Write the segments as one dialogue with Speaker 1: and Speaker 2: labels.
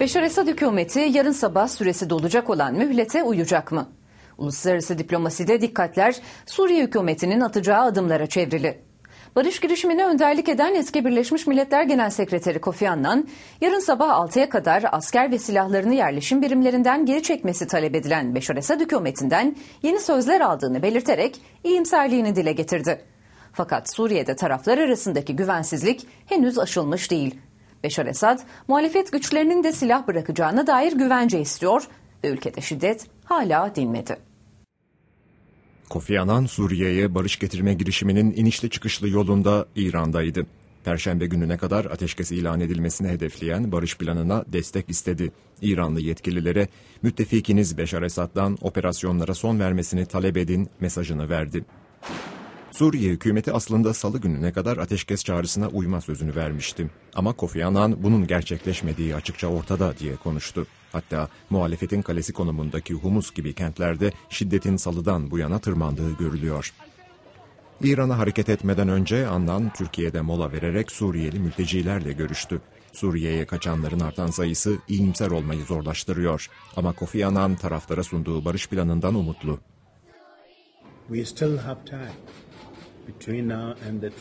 Speaker 1: Beşar Esad hükümeti yarın sabah süresi dolacak olan mühlete uyacak mı? Uluslararası diplomaside dikkatler Suriye hükümetinin atacağı adımlara çevrili. Barış girişimine önderlik eden eski Birleşmiş Milletler Genel Sekreteri Kofi Annan, yarın sabah 6'ya kadar asker ve silahlarını yerleşim birimlerinden geri çekmesi talep edilen Beşar Esad hükümetinden yeni sözler aldığını belirterek iyimserliğini dile getirdi. Fakat Suriye'de taraflar arasındaki güvensizlik henüz aşılmış değil. Beşar Esad, muhalefet güçlerinin de silah bırakacağına dair güvence istiyor ve ülkede şiddet hala dinmedi.
Speaker 2: Kofi Annan Suriye'ye barış getirme girişiminin inişli çıkışlı yolunda İran'daydı. Perşembe gününe kadar ateşkes ilan edilmesini hedefleyen barış planına destek istedi. İranlı yetkililere müttefikiniz Beşar Esad'dan operasyonlara son vermesini talep edin mesajını verdi. Suriye hükümeti aslında salı gününe kadar ateşkes çağrısına uyma sözünü vermişti. Ama Kofi Annan bunun gerçekleşmediği açıkça ortada diye konuştu. Hatta muhalefetin kalesi konumundaki Humus gibi kentlerde şiddetin salıdan bu yana tırmandığı görülüyor. İran'a hareket etmeden önce Annan Türkiye'de mola vererek Suriyeli mültecilerle görüştü. Suriye'ye kaçanların artan sayısı iyimser olmayı zorlaştırıyor. Ama Kofi Annan taraflara sunduğu barış planından umutlu.
Speaker 1: We still have time.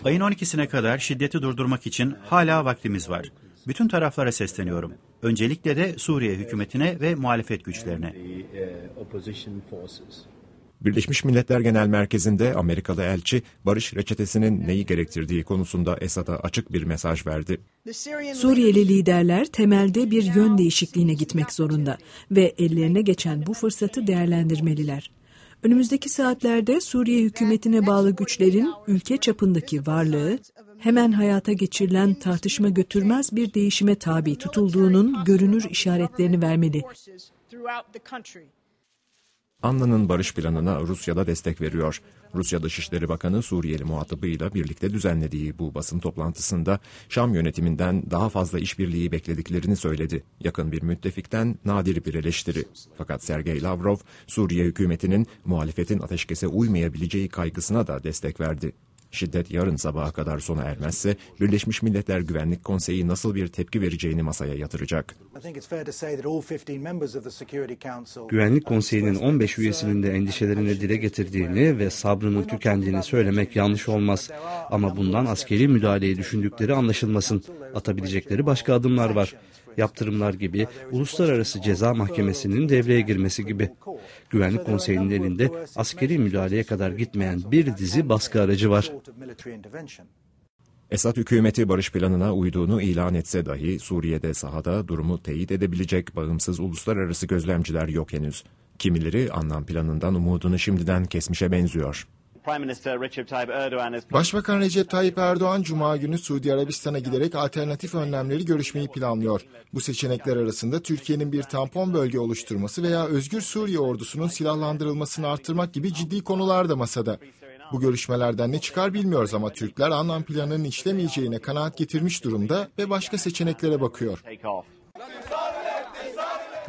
Speaker 2: Ayın 12'sine kadar şiddeti durdurmak için hala vaktimiz var. Bütün taraflara sesleniyorum. Öncelikle de Suriye hükümetine ve muhalefet güçlerine.
Speaker 1: Uh,
Speaker 2: Birleşmiş Milletler Genel Merkezi'nde Amerikalı elçi barış reçetesinin neyi gerektirdiği konusunda Esad'a açık bir mesaj verdi.
Speaker 1: Suriyeli liderler temelde bir yön değişikliğine gitmek zorunda ve ellerine geçen bu fırsatı değerlendirmeliler. Önümüzdeki saatlerde Suriye hükümetine bağlı güçlerin ülke çapındaki varlığı hemen hayata geçirilen tartışma götürmez bir değişime tabi tutulduğunun görünür işaretlerini vermeli.
Speaker 2: Annan'ın barış planına Rusya da destek veriyor. Rusya Dışişleri Bakanı Suriyeli muhatabıyla birlikte düzenlediği bu basın toplantısında Şam yönetiminden daha fazla işbirliği beklediklerini söyledi. Yakın bir müttefikten nadir bir eleştiri. Fakat Sergey Lavrov, Suriye hükümetinin muhalefetin ateşkese uymayabileceği kaygısına da destek verdi. Şiddet yarın sabaha kadar sona ermezse Birleşmiş Milletler Güvenlik Konseyi nasıl bir tepki vereceğini masaya yatıracak.
Speaker 1: Güvenlik Konseyi'nin 15 üyesinin de endişelerini dile getirdiğini ve sabrının tükendiğini söylemek yanlış olmaz. Ama bundan askeri müdahaleyi düşündükleri anlaşılmasın. Atabilecekleri başka adımlar var yaptırımlar gibi, Uluslararası Ceza Mahkemesi'nin devreye girmesi gibi. Güvenlik Konseyi'nin elinde askeri müdahaleye kadar gitmeyen bir dizi baskı
Speaker 2: aracı var. Esad hükümeti barış planına uyduğunu ilan etse dahi Suriye'de sahada durumu teyit edebilecek bağımsız uluslararası gözlemciler yok henüz. Kimileri anlam planından umudunu şimdiden kesmişe benziyor. Başbakan Recep Tayyip Erdoğan Cuma günü Suudi Arabistan'a giderek alternatif önlemleri görüşmeyi planlıyor. Bu seçenekler arasında Türkiye'nin bir tampon bölge oluşturması veya Özgür Suriye ordusunun silahlandırılmasını artırmak gibi ciddi konular da masada. Bu görüşmelerden ne çıkar bilmiyoruz ama Türkler Annan planının işlemeyeceğine kanaat getirmiş durumda ve başka seçeneklere bakıyor.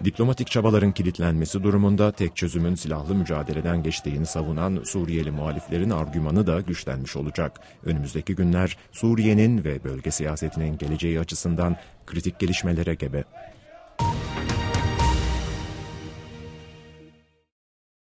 Speaker 2: Diplomatik çabaların kilitlenmesi durumunda tek çözümün silahlı mücadeleden geçtiğini savunan Suriyeli muhaliflerin argümanı da güçlenmiş olacak. Önümüzdeki günler Suriye'nin ve bölge siyasetinin geleceği açısından
Speaker 1: kritik gelişmelere gebe.